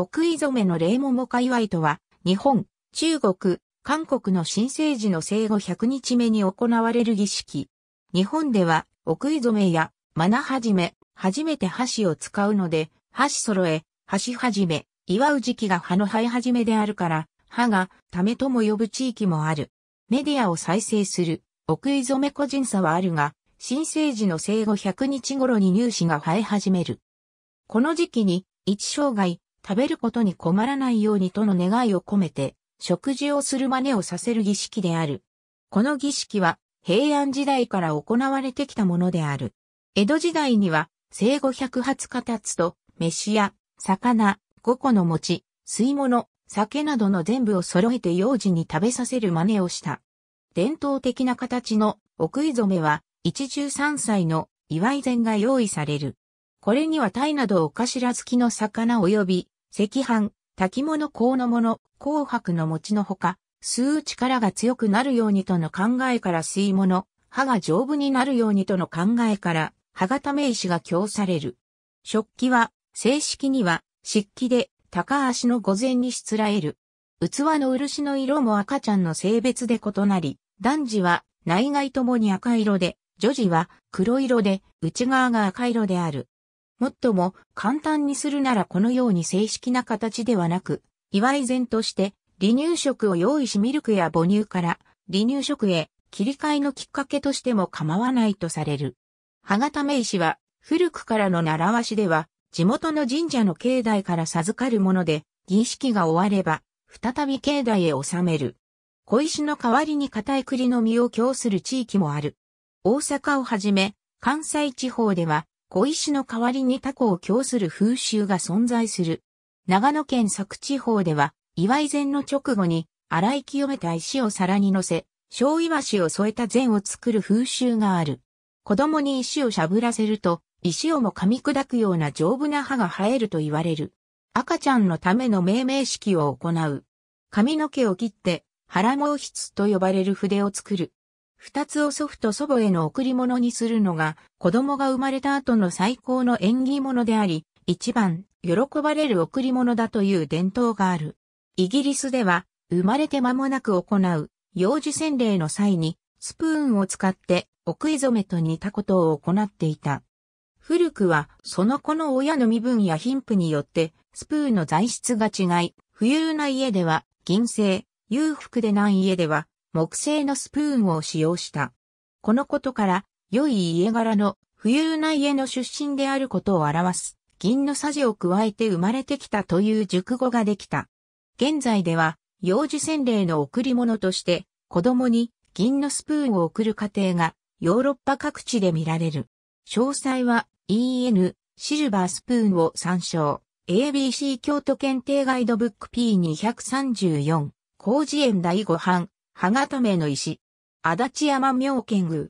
奥井染めの霊桃界隈とは、日本、中国、韓国の新生児の生後100日目に行われる儀式。日本では、奥井染めや、マナはじめ、初めて箸を使うので、箸揃え、箸始め、祝う時期が歯の生え始めであるから、歯が、ためとも呼ぶ地域もある。メディアを再生する、奥井染め個人差はあるが、新生児の生後100日頃に乳歯が生え始める。この時期に、一生涯、食べることに困らないようにとの願いを込めて、食事をする真似をさせる儀式である。この儀式は、平安時代から行われてきたものである。江戸時代には、生後百発かたつと、飯や、魚、5個の餅、吸い物、酒などの全部を揃えて幼児に食べさせる真似をした。伝統的な形の奥食い染めは、一十三歳の祝い膳が用意される。これには鯛などを頭付きの魚及び赤飯、炊き物香のもの、紅白の餅のほか、吸う力が強くなるようにとの考えから吸い物、歯が丈夫になるようにとの考えから、歯固め石が供される。食器は、正式には、漆器で、高足の御前にしつらえる。器の漆の色も赤ちゃんの性別で異なり、男児は内外ともに赤色で、女児は黒色で、内側が赤色である。もっとも簡単にするならこのように正式な形ではなく、祝い然として離乳食を用意しミルクや母乳から離乳食へ切り替えのきっかけとしても構わないとされる。歯固め石は古くからの習わしでは地元の神社の境内から授かるもので儀式が終われば再び境内へ収める。小石の代わりに硬い栗の実を供する地域もある。大阪をはじめ関西地方では小石の代わりにタコを供する風習が存在する。長野県佐久地方では、祝い前の直後に、洗い清めた石を皿に乗せ、小岩石を添えた禅を作る風習がある。子供に石をしゃぶらせると、石をも噛み砕くような丈夫な歯が生えると言われる。赤ちゃんのための命名式を行う。髪の毛を切って、腹毛筆と呼ばれる筆を作る。二つを祖父と祖母への贈り物にするのが、子供が生まれた後の最高の縁起物であり、一番喜ばれる贈り物だという伝統がある。イギリスでは、生まれて間もなく行う、幼児洗礼の際に、スプーンを使って、お食い染めと似たことを行っていた。古くは、その子の親の身分や貧富によって、スプーンの材質が違い、富裕な家では、銀製、裕福でない家では、木製のスプーンを使用した。このことから、良い家柄の富裕な家の出身であることを表す、銀のさじを加えて生まれてきたという熟語ができた。現在では、幼児洗礼の贈り物として、子供に銀のスプーンを贈る過程が、ヨーロッパ各地で見られる。詳細は、EN、シルバースプーンを参照。ABC 京都検定ガイドブック P234、工事園第5版。歯固めの石。足立山妙見宮。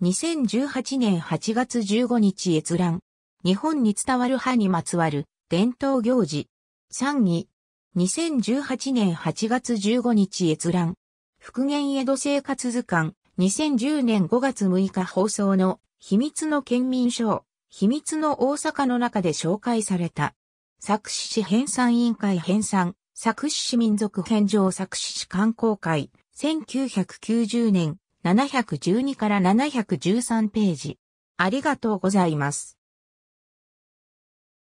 2018年8月15日閲覧。日本に伝わる歯にまつわる伝統行事。3位。2018年8月15日閲覧。復元江戸生活図鑑。2010年5月6日放送の秘密の県民賞。秘密の大阪の中で紹介された。作詞市編纂委員会編纂。作詞市民族編上作詞市観光会。1990年712から713ページ。ありがとうございます。